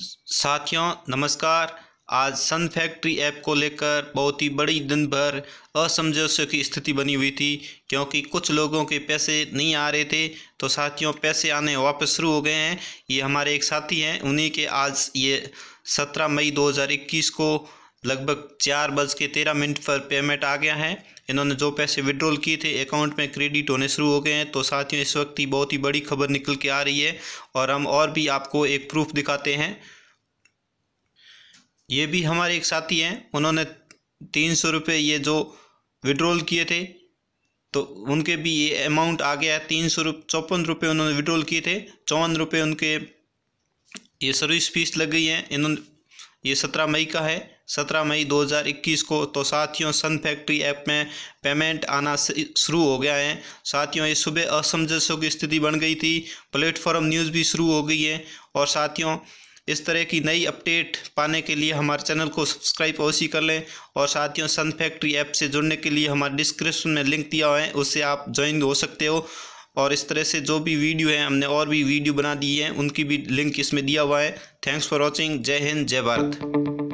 साथियों नमस्कार आज सन फैक्ट्री ऐप को लेकर बहुत ही बड़ी दिन भर असमंजस्य की स्थिति बनी हुई थी क्योंकि कुछ लोगों के पैसे नहीं आ रहे थे तो साथियों पैसे आने वापस शुरू हो गए हैं ये हमारे एक साथी हैं उन्हीं के आज ये सत्रह मई 2021 को लगभग चार बज के तेरह मिनट पर पेमेंट आ गया है इन्होंने जो पैसे विड्रॉल किए थे अकाउंट में क्रेडिट होने शुरू हो गए हैं तो साथियों इस वक्त ही बहुत ही बड़ी खबर निकल के आ रही है और हम और भी आपको एक प्रूफ दिखाते हैं ये भी हमारे एक साथी हैं उन्होंने तीन सौ रुपये ये जो विड्रॉल किए थे तो उनके भी ये अमाउंट आ गया है तीन सौ रुप चौपन रुपये उन्होंने विड्रॉल किए थे चौवन रुपये उनके ये सर्विस फीस लग गई है इन्होंने ये सत्रह मई का है सत्रह मई 2021 को तो साथियों सन फैक्ट्री ऐप में पेमेंट आना शुरू हो गया है साथियों ये सुबह असमंजसों की स्थिति बन गई थी प्लेटफॉर्म न्यूज़ भी शुरू हो गई है और साथियों इस तरह की नई अपडेट पाने के लिए हमारे चैनल को सब्सक्राइब अवश्य कर लें और साथियों सन फैक्ट्री ऐप से जुड़ने के लिए हमारे डिस्क्रिप्शन में लिंक दिया हुआ है उससे आप ज्वाइन हो सकते हो और इस तरह से जो भी वीडियो है हमने और भी वीडियो बना दी है उनकी भी लिंक इसमें दिया हुआ है थैंक्स फॉर वॉचिंग जय हिंद जय भारत